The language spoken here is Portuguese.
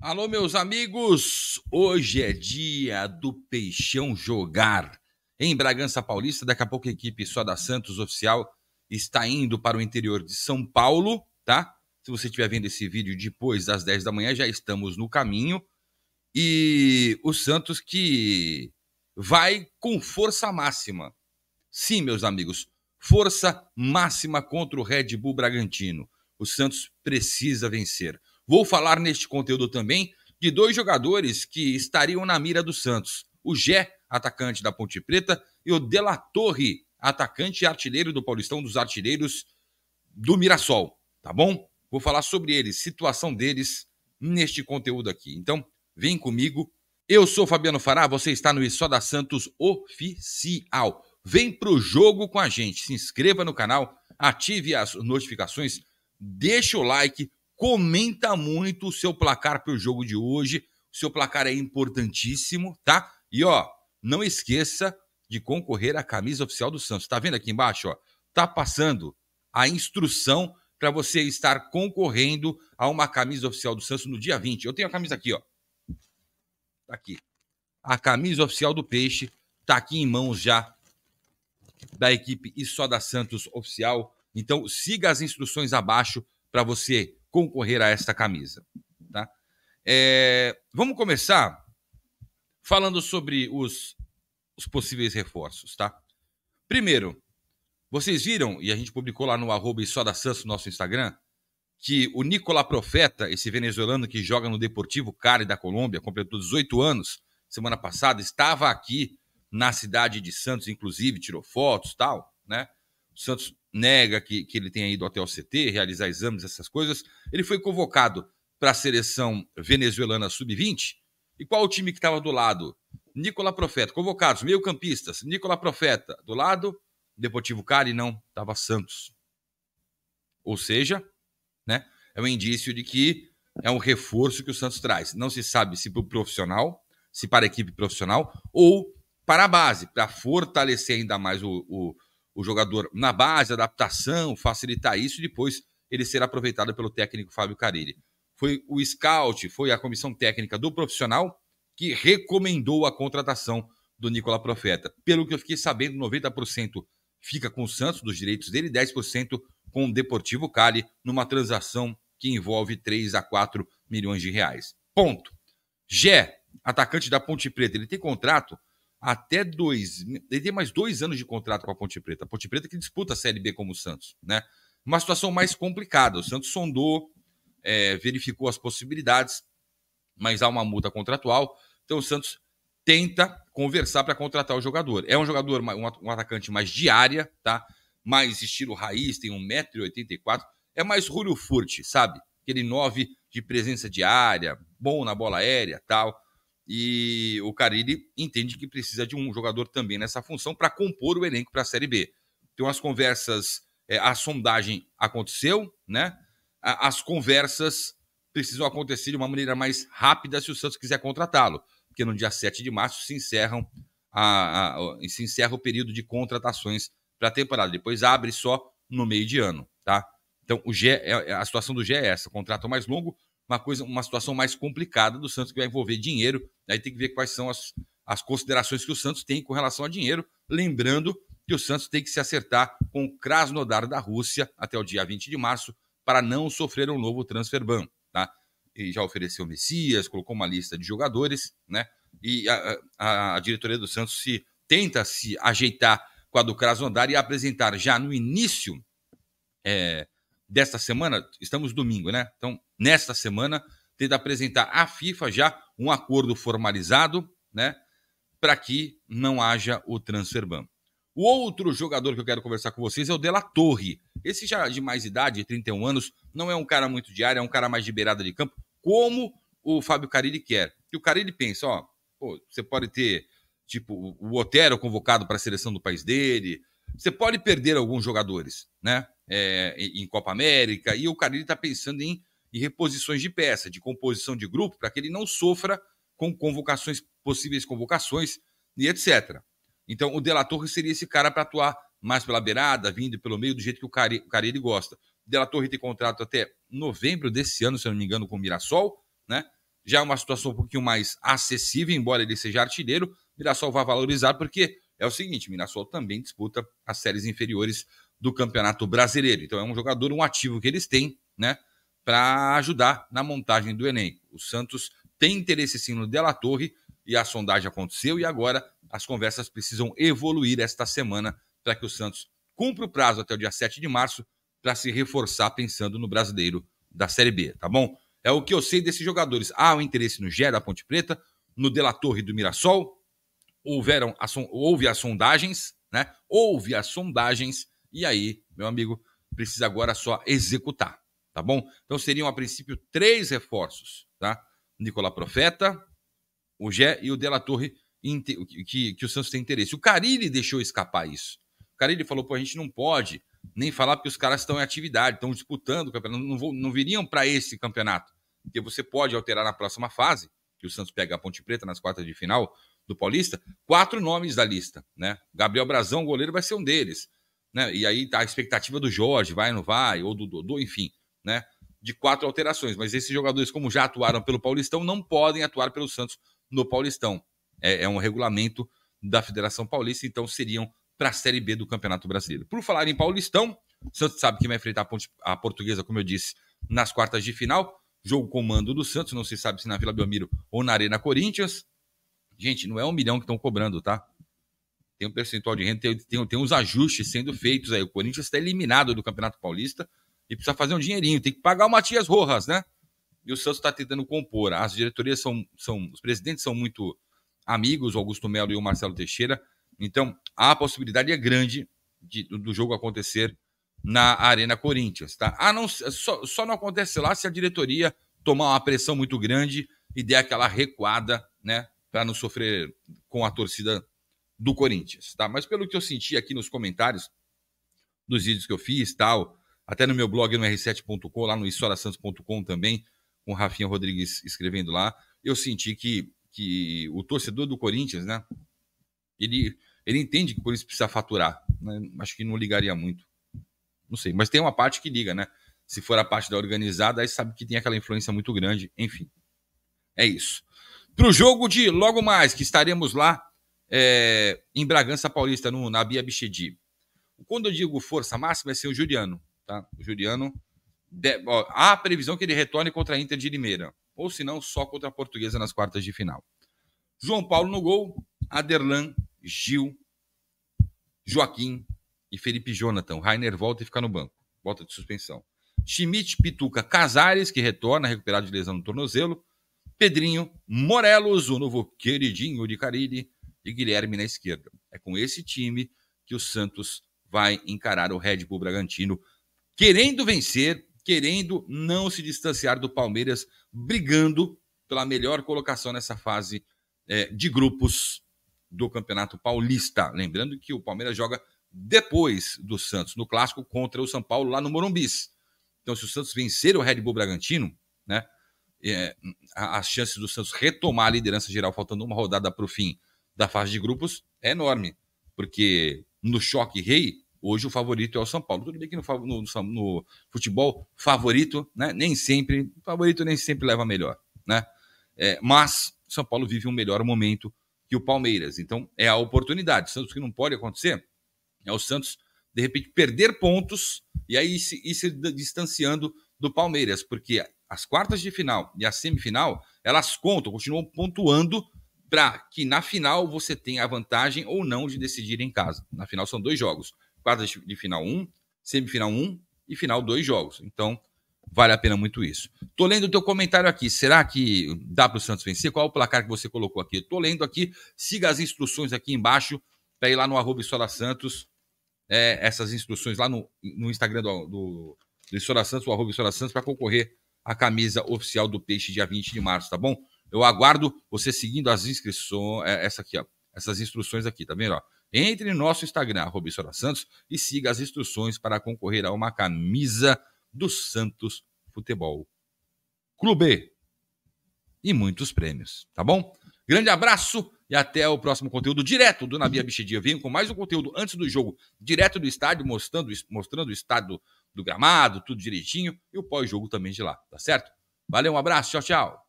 Alô, meus amigos! Hoje é dia do Peixão jogar em Bragança Paulista. Daqui a pouco a equipe só da Santos oficial está indo para o interior de São Paulo, tá? Se você estiver vendo esse vídeo depois das 10 da manhã, já estamos no caminho. E o Santos que vai com força máxima. Sim, meus amigos, força máxima contra o Red Bull Bragantino. O Santos precisa vencer. Vou falar neste conteúdo também de dois jogadores que estariam na mira do Santos: o Gé, atacante da Ponte Preta, e o De La Torre, atacante e artilheiro do Paulistão dos Artilheiros do Mirassol. Tá bom? Vou falar sobre eles, situação deles neste conteúdo aqui. Então, vem comigo. Eu sou Fabiano Fará, você está no Isso da Santos Oficial. Vem pro jogo com a gente. Se inscreva no canal, ative as notificações, deixa o like, comenta muito o seu placar para o jogo de hoje. O seu placar é importantíssimo, tá? E ó, não esqueça de concorrer à camisa oficial do Santos. Tá vendo aqui embaixo, ó? Tá passando a instrução para você estar concorrendo a uma camisa oficial do Santos no dia 20. Eu tenho a camisa aqui, ó. Tá aqui. A camisa oficial do Peixe tá aqui em mãos já da equipe e só da Santos oficial. Então siga as instruções abaixo para você concorrer a esta camisa. Tá? É, vamos começar falando sobre os, os possíveis reforços. Tá? Primeiro, vocês viram, e a gente publicou lá no arroba e só da Santos, nosso Instagram, que o Nicolás Profeta, esse venezuelano que joga no Deportivo Cari da Colômbia, completou 18 anos semana passada, estava aqui na cidade de Santos, inclusive, tirou fotos tal, né? Santos nega que, que ele tenha ido até o CT realizar exames, essas coisas. Ele foi convocado para a seleção venezuelana sub-20. E qual o time que estava do lado? Nicolas Profeta, convocados, meio-campistas. Nicolas Profeta do lado, Deportivo Cali não, estava Santos. Ou seja, né, é um indício de que é um reforço que o Santos traz. Não se sabe se para o profissional, se para a equipe profissional ou para a base, para fortalecer ainda mais o, o, o jogador na base, adaptação, facilitar isso e depois ele ser aproveitado pelo técnico Fábio Carilli. Foi o scout, foi a comissão técnica do profissional que recomendou a contratação do Nicola Profeta. Pelo que eu fiquei sabendo, 90% fica com o Santos dos direitos dele, 10% com o Deportivo Cali, numa transação que envolve 3 a 4 milhões de reais. Ponto. Gé, atacante da Ponte Preta, ele tem contrato até dois. Ele tem mais dois anos de contrato com a Ponte Preta. A Ponte Preta que disputa a Série B como o Santos, né? Uma situação mais complicada. O Santos sondou, é, verificou as possibilidades, mas há uma multa contratual. Então o Santos tenta conversar para contratar o jogador. É um jogador, um atacante mais de área, tá? Mais estilo raiz, tem 1,84m. É mais Rúlio Furt, sabe? Aquele 9 de presença de área, bom na bola aérea tal e o Carille entende que precisa de um jogador também nessa função para compor o elenco para a Série B. Então as conversas, é, a sondagem aconteceu, né? As conversas precisam acontecer de uma maneira mais rápida se o Santos quiser contratá-lo, porque no dia 7 de março se encerram a, a, a se encerra o período de contratações para a temporada. Depois abre só no meio de ano, tá? Então o G, é, é, a situação do G é essa: contrato mais longo, uma coisa, uma situação mais complicada do Santos que vai envolver dinheiro. Aí tem que ver quais são as, as considerações que o Santos tem com relação a dinheiro. Lembrando que o Santos tem que se acertar com o Krasnodar da Rússia até o dia 20 de março para não sofrer um novo transfer ban, tá? E já ofereceu Messias, colocou uma lista de jogadores, né? E a, a, a diretoria do Santos se tenta se ajeitar com a do Krasnodar e apresentar já no início é, desta semana, estamos domingo, né? Então, nesta semana, tenta apresentar à FIFA já um acordo formalizado, né? Para que não haja o transfer ban. O outro jogador que eu quero conversar com vocês é o De La Torre. Esse já de mais idade, 31 anos, não é um cara muito de área, é um cara mais de beirada de campo, como o Fábio Carilli quer. E o Carilli pensa, ó, pô, você pode ter, tipo, o Otero convocado para a seleção do país dele, você pode perder alguns jogadores, né? é, em Copa América, e o Carilli está pensando em, em, reposições de peça, de composição de grupo, para que ele não sofra com convocações, possíveis convocações e etc. Então, o Delatorre seria esse cara para atuar mais pela beirada, vindo pelo meio, do jeito que o Carilli, o De gosta. Torre Delatorre tem contrato até novembro desse ano, se eu não me engano, com o Mirassol, né? Já é uma situação um pouquinho mais acessível, embora ele seja artilheiro, o Mirassol vai valorizar, porque é o seguinte, o Mirassol também disputa as séries inferiores do Campeonato Brasileiro. Então é um jogador, um ativo que eles têm, né, para ajudar na montagem do Enem. O Santos tem interesse sim no Della Torre e a sondagem aconteceu e agora as conversas precisam evoluir esta semana para que o Santos cumpra o prazo até o dia 7 de março para se reforçar pensando no brasileiro da Série B, tá bom? É o que eu sei desses jogadores. Há um interesse no Gé da Ponte Preta, no De La Torre do Mirassol. Houveram, houve as sondagens, né? Houve as sondagens e aí, meu amigo, precisa agora só executar, tá bom? Então seriam a princípio três reforços, tá? Nicolás Profeta, o Gé e o Dela Torre, que, que o Santos tem interesse. O Carilli deixou escapar isso. O Carilli falou, pô, a gente não pode nem falar porque os caras estão em atividade, estão disputando o campeonato, não, vou, não viriam para esse campeonato. Porque você pode alterar na próxima fase, que o Santos pega a Ponte Preta nas quartas de final do Paulista, quatro nomes da lista, né? Gabriel Brazão, goleiro, vai ser um deles né? E aí tá a expectativa do Jorge, vai ou não vai, ou do Dodô, enfim, né? De quatro alterações. Mas esses jogadores, como já atuaram pelo Paulistão, não podem atuar pelo Santos no Paulistão. É, é um regulamento da Federação Paulista, então seriam para a Série B do Campeonato Brasileiro. Por falar em Paulistão, o Santos sabe que vai enfrentar a, a Portuguesa, como eu disse, nas quartas de final. Jogo comando do Santos, não se sabe se na Vila Belmiro ou na Arena Corinthians. Gente, não é um milhão que estão cobrando, tá? tem um percentual de renda, tem, tem, tem uns ajustes sendo feitos aí. O Corinthians está eliminado do Campeonato Paulista e precisa fazer um dinheirinho, tem que pagar o Matias Rojas, né? E o Santos está tentando compor. As diretorias são, são. Os presidentes são muito amigos, o Augusto Melo e o Marcelo Teixeira. Então, a possibilidade é grande de, do jogo acontecer na Arena Corinthians, tá? Ah, não, só, só não acontece lá se a diretoria tomar uma pressão muito grande e der aquela recuada, né? Para não sofrer com a torcida do Corinthians, tá? Mas pelo que eu senti aqui nos comentários nos vídeos que eu fiz, tal, até no meu blog no r7.com, lá no issorasantos.com também, com o Rafinha Rodrigues escrevendo lá, eu senti que, que o torcedor do Corinthians, né, ele, ele entende que o Corinthians precisa faturar, né? acho que não ligaria muito, não sei, mas tem uma parte que liga, né? Se for a parte da organizada, aí sabe que tem aquela influência muito grande, enfim. É isso. Para o jogo de logo mais, que estaremos lá é, em Bragança Paulista, no, na Bia Bichedi. Quando eu digo força máxima, vai é ser o Juliano. Tá? O Juliano. De, ó, há a previsão que ele retorne contra a Inter de Limeira. Ou se não, só contra a Portuguesa nas quartas de final. João Paulo no gol, Aderlan, Gil, Joaquim e Felipe Jonathan. Rainer volta e fica no banco. Volta de suspensão. Schmidt, Pituca, Casares, que retorna, recuperado de lesão no tornozelo. Pedrinho, Morelos, o novo queridinho de Carilli e Guilherme na esquerda. É com esse time que o Santos vai encarar o Red Bull Bragantino, querendo vencer, querendo não se distanciar do Palmeiras, brigando pela melhor colocação nessa fase é, de grupos do Campeonato Paulista. Lembrando que o Palmeiras joga depois do Santos, no clássico contra o São Paulo, lá no Morumbis. Então, se o Santos vencer o Red Bull Bragantino, né, é, as chances do Santos retomar a liderança geral, faltando uma rodada para o fim, da fase de grupos é enorme, porque no choque rei, hoje o favorito é o São Paulo. Tudo bem que no, no, no futebol, favorito, né, nem sempre, favorito nem sempre leva melhor, né? É, mas São Paulo vive um melhor momento que o Palmeiras, então é a oportunidade. Santos que não pode acontecer é o Santos de repente perder pontos e aí se, ir se distanciando do Palmeiras, porque as quartas de final e a semifinal elas contam, continuam pontuando para que na final você tenha a vantagem ou não de decidir em casa. Na final são dois jogos: quartas de final 1, um, semifinal 1 um, e final dois jogos. Então, vale a pena muito isso. Tô lendo o teu comentário aqui. Será que dá para o Santos vencer? Qual é o placar que você colocou aqui? Tô lendo aqui. Siga as instruções aqui embaixo para ir lá no arroba Sola Santos. É, essas instruções lá no, no Instagram do, do, do Sola Santos, o arroba Sola Santos, para concorrer à camisa oficial do Peixe dia 20 de março, tá bom? Eu aguardo você seguindo as inscrições, é, essa aqui, ó, essas instruções aqui, tá vendo? Ó? Entre no nosso Instagram, arroba Santos, e siga as instruções para concorrer a uma camisa do Santos Futebol Clube e muitos prêmios, tá bom? Grande abraço e até o próximo conteúdo direto do Navia Bichidia. Venho com mais um conteúdo antes do jogo, direto do estádio, mostrando, mostrando o estado do gramado, tudo direitinho, e o pós-jogo também de lá, tá certo? Valeu, um abraço, tchau, tchau.